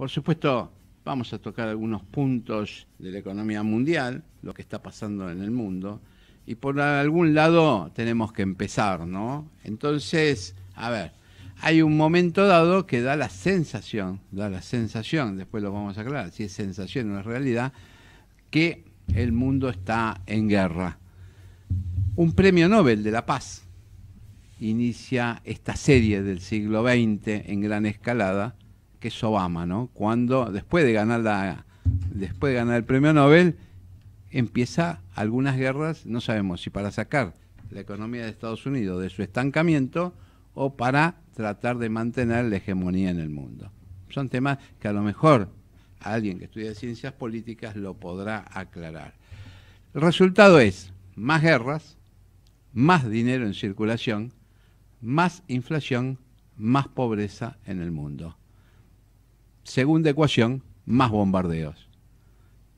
Por supuesto, vamos a tocar algunos puntos de la economía mundial, lo que está pasando en el mundo, y por algún lado tenemos que empezar, ¿no? Entonces, a ver, hay un momento dado que da la sensación, da la sensación, después lo vamos a aclarar, si es sensación o es realidad, que el mundo está en guerra. Un premio Nobel de la Paz inicia esta serie del siglo XX en gran escalada que es Obama, ¿no? Cuando después de ganar la después de ganar el premio Nobel empieza algunas guerras, no sabemos si para sacar la economía de Estados Unidos de su estancamiento o para tratar de mantener la hegemonía en el mundo. Son temas que a lo mejor alguien que estudia ciencias políticas lo podrá aclarar. El resultado es más guerras, más dinero en circulación, más inflación, más pobreza en el mundo. Segunda ecuación, más bombardeos.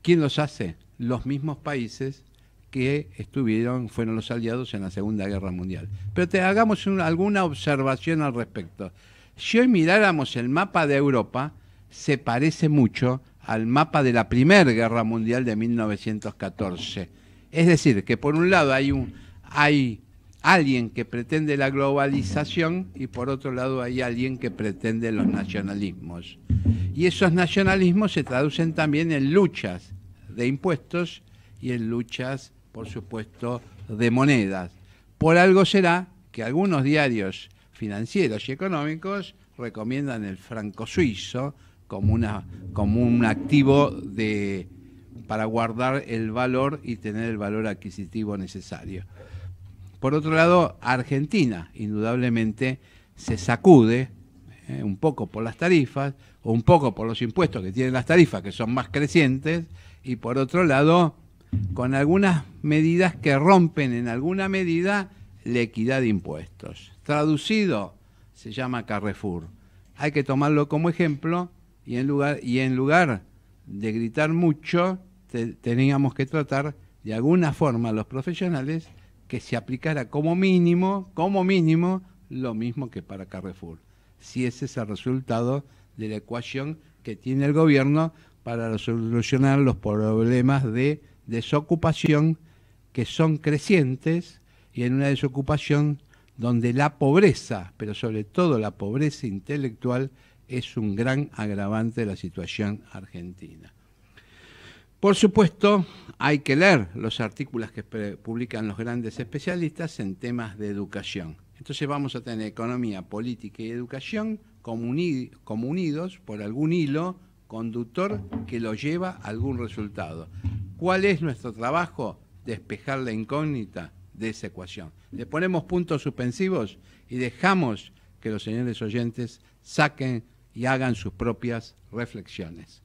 ¿Quién los hace? Los mismos países que estuvieron, fueron los aliados en la Segunda Guerra Mundial. Pero te hagamos alguna observación al respecto. Si hoy miráramos el mapa de Europa, se parece mucho al mapa de la Primera Guerra Mundial de 1914. Es decir, que por un lado hay, un, hay alguien que pretende la globalización y por otro lado hay alguien que pretende los nacionalismos. Y esos nacionalismos se traducen también en luchas de impuestos y en luchas, por supuesto, de monedas. Por algo será que algunos diarios financieros y económicos recomiendan el franco suizo como, un activo para guardar el valor y tener el valor adquisitivo necesario. Por otro lado, Argentina indudablemente se sacude eh, un poco por las tarifas o un poco por los impuestos que tienen las tarifas, que son más crecientes, y por otro lado, con algunas medidas que rompen en alguna medida la equidad de impuestos. Traducido, se llama Carrefour. Hay que tomarlo como ejemplo y en lugar, y en lugar de gritar mucho, teníamos que tratar de alguna forma los profesionales que se aplicara como mínimo, como mínimo, lo mismo que para Carrefour. Si ese es el resultado de la ecuación que tiene el gobierno para solucionar los problemas de desocupación que son crecientes y en una desocupación donde la pobreza, pero sobre todo la pobreza intelectual, es un gran agravante de la situación argentina. Por supuesto, hay que leer los artículos que publican los grandes especialistas en temas de educación. Entonces vamos a tener economía, política y educación como unidos por algún hilo conductor que lo lleva a algún resultado. ¿Cuál es nuestro trabajo? Despejar la incógnita de esa ecuación. Le ponemos puntos suspensivos y dejamos que los señores oyentes saquen y hagan sus propias reflexiones.